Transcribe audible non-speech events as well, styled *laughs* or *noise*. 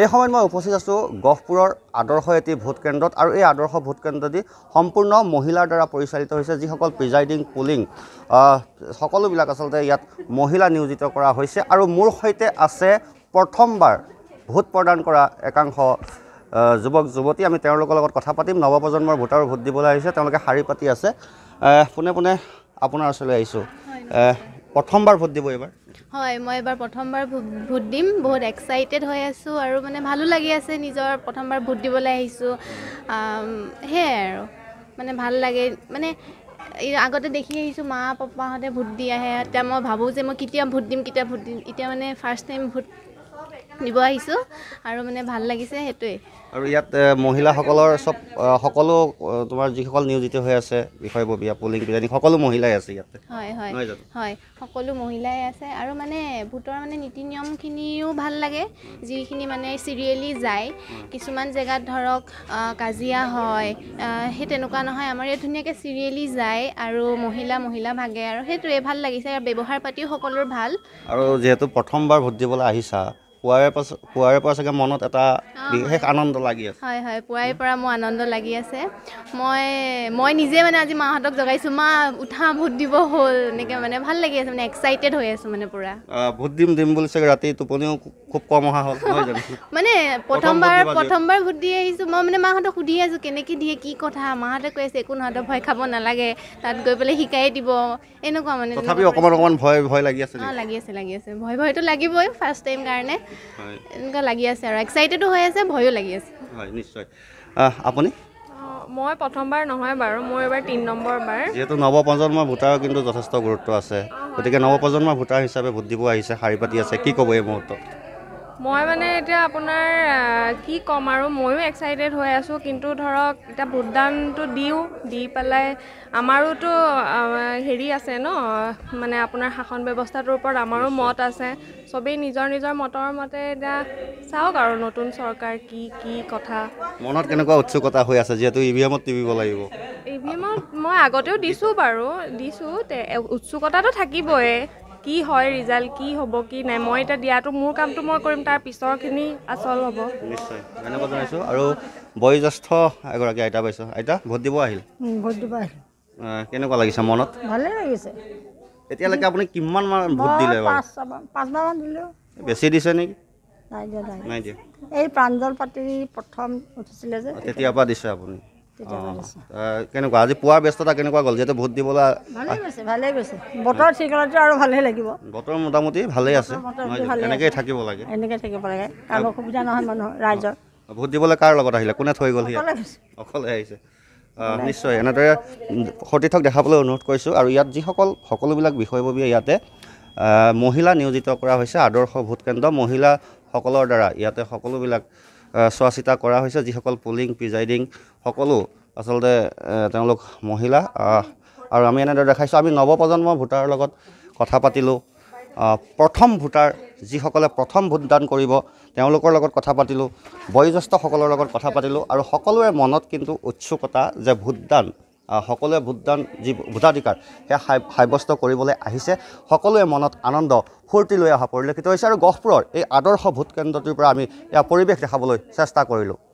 এই সময়ত মই উপস্থিত আছোঁ গহপুৰৰ আদৰ্শ এটি ভোটকেন্দ্ৰত আৰু এই আদৰ্শ ভোটকেন্দ্ৰটি সম্পূৰ্ণ মহিলাৰ দ্বাৰা পৰিচালিত হৈছে যিসকল প্ৰিজাইডিং পুলিং সকলোবিলাক আচলতে ইয়াত মহিলা নিয়োজিত কৰা হৈছে আৰু মোৰ সৈতে আছে প্ৰথমবাৰ ভোট প্ৰদান কৰা একাংশ যুৱক যুৱতী আমি তেওঁলোকৰ লগত কথা পাতিম নৱপ্ৰজন্মৰ ভোটাৰৰ ভোট দিবলৈ আহিছে তেওঁলোকে শাৰী পাতি আছে পোনে পোনে আপোনাৰ ওচৰলৈ আহিছোঁ প্ৰথমবাৰ ভোট দিব এইবাৰ হয় মই এবাৰ প্ৰথমবাৰ ভোট দিম বহুত এক্সাইটেড হৈ আছোঁ আৰু মানে ভালো লাগি আছে নিজৰ প্ৰথমবাৰ ভোট দিবলৈ আহিছোঁ সেয়াই আৰু মানে ভাল লাগে মানে আগতে দেখি আহিছোঁ মা পাপাহঁতে ভোট দি আহে এতিয়া মই ভাবোঁ যে মই কেতিয়া ভোট দিম কেতিয়া ভোট দিম এতিয়া মানে ফাৰ্ষ্ট টাইম ভোট দিব আহিছোঁ আৰু মানে ভাল লাগিছে সেইটোৱেই আৰু ইয়াত মহিলাসকলৰ চব সকলো তোমাৰ যিসকল নিয়োজিত হৈ আছে বিষয়ববীয়া পুলিং বিজানী সকলো মহিলাই আছে ইয়াতে হয় হয় হয় সকলো মহিলাই আছে আৰু মানে ভোটৰ মানে নীতি নিয়মখিনিও ভাল লাগে যিখিনি মানে চিৰিয়েলি যায় কিছুমান জেগাত ধৰক কাজিয়া হয় সেই তেনেকুৱা নহয় আমাৰ ইয়াত ধুনীয়াকৈ চিৰিয়েলি যায় আৰু মহিলা মহিলা ভাগে আৰু সেইটোৱে ভাল লাগিছে ব্যৱহাৰ পাতিও সকলোৰ ভাল আৰু যিহেতু প্ৰথমবাৰ ভোট দিবলৈ আহিছা পুৱাৰে পৰা পুৱাৰে পৰা চাগে মনত এটা বিশেষ আনন্দ লাগি আছে হয় হয় পুৱাৰে পৰা মোৰ আনন্দ লাগি আছে মই মই নিজে মানে আজি মাহঁতক জগাইছোঁ মা উঠা ভোট দিব হ'ল এনেকৈ মানে ভাল লাগি আছে মানে এক্সাইটেড হৈ আছোঁ মানে পুৰা ভোট দিম দিম বুলি চাগে ৰাতি টোপনিও খুব কম অহা হ'ল *laughs* মানে প্ৰথমবাৰ প্ৰথমবাৰ ভোট দি আহিছোঁ মই মানে মাহঁতক সুধি আছোঁ কেনেকৈ দিয়ে কি কথা মাহঁতে কৈ আছে একো নহয় ভয় খাব নালাগে তাত গৈ পেলাই শিকাই দিব এনেকুৱা মানে অকণমান অকণমান ভয় ভয় লাগি আছে অঁ লাগি আছে লাগি আছে ভয় ভয়টো লাগিবই ফাৰ্ষ্ট টাইম কাৰণে এনেকুৱা লাগি আছে আৰু এক্সাইটেডো হৈ আছে ভয়ো লাগি আছে হয় নিশ্চয় আপুনি মই প্ৰথমবাৰ নহয় বাৰু মোৰ এবাৰ তিনি নম্বৰ বাৰ যিহেতু নৱপ্ৰজন্মৰ ভোটাৰৰ কিন্তু যথেষ্ট গুৰুত্ব আছে গতিকে নৱপ্ৰজন্মৰ ভোটাৰ হিচাপে ভোট দিব আহিছে শাৰী পাতি আছে কি ক'ব এই মুহূৰ্তত মই মানে এতিয়া আপোনাৰ কি ক'ম আৰু ময়ো এক্সাইটেড হৈ আছোঁ কিন্তু ধৰক এতিয়া ভোটদানটো দিওঁ দি পেলাই আমাৰোতো হেৰি আছে ন মানে আপোনাৰ শাসন ব্যৱস্থাটোৰ ওপৰত আমাৰো মত আছে চবেই নিজৰ নিজৰ মতৰ মতে এতিয়া চাওক আৰু নতুন চৰকাৰ কি কি কথা মনত কেনেকুৱা উৎসুকতা হৈ আছে যিহেতু ই ভি এমত টিপিব লাগিব ই ভি এমত মই আগতেও দিছোঁ বাৰু দিছোঁ উৎসুকতাটো থাকিবই কি হয় ৰিজাল্ট কি হ'ব কি নাই মই এতিয়া দিয়াটো মোৰ কামটো মই কৰিম তাৰ পিছৰখিনি আচল হ'ব নিশ্চয় ধন্যবাদ জনাইছোঁ আৰু বয়োজ্যেষ্ঠ এগৰাকী আইতা পাইছোঁ আইতা ভোট দিব আহিল ভোট দিব আহিল কেনেকুৱা লাগিছে মনত ভালে লাগিছে এতিয়ালৈকে আপুনি কিমান মান ভোট দিলে পাঁচবাৰমান দিলোঁ বেছি দিছে নেকি নাই দিয়া নাই দিয়া এই প্ৰাঞ্জল পাতি প্ৰথম উঠিছিলে যে তেতিয়াৰ পৰা দিছে আপুনি কেনেকুৱা আজি পুৱাৰ ব্যস্ততা কেনেকুৱা গ'ল যিহেতু ভোট দিবলৈ ভালেই কাৰ লগত আহিলে কোনে থৈ গ'ল অকলে আহিছে নিশ্চয় এনেদৰে সতীৰ্থক দেখাবলৈ অনুৰোধ কৰিছোঁ আৰু ইয়াত যিসকল সকলোবিলাক বিষয়ববীয়ে ইয়াতে মহিলা নিয়োজিত কৰা হৈছে আদৰ্শ ভোটকেন্দ্ৰ মহিলাসকলৰ দ্বাৰা ইয়াতে সকলোবিলাক চোৱা চিতা কৰা হৈছে যিসকল পুলিং প্ৰিজাইডিং সকলো আচলতে তেওঁলোক মহিলা আৰু আমি এনেদৰে দেখাইছোঁ আমি নৱপ্ৰজন্ম ভোটাৰৰ লগত কথা পাতিলোঁ প্ৰথম ভোটাৰ যিসকলে প্ৰথম ভোটদান কৰিব তেওঁলোকৰ লগত কথা পাতিলোঁ বয়োজ্যেষ্ঠসকলৰ লগত কথা পাতিলোঁ আৰু সকলোৰে মনত কিন্তু উৎসুকতা যে ভোটদান সকলোৱে ভোটদান যি ভোটাধিকাৰ সেয়া সাব সাব্যস্ত কৰিবলৈ আহিছে সকলোৱে মনত আনন্দ ফূৰ্তি লৈ অহা পৰিলক্ষিত হৈছে আৰু গহপুৰৰ এই আদৰ্শ ভোটকেন্দ্ৰটোৰ পৰা আমি এয়া পৰিৱেশ দেখাবলৈ চেষ্টা কৰিলোঁ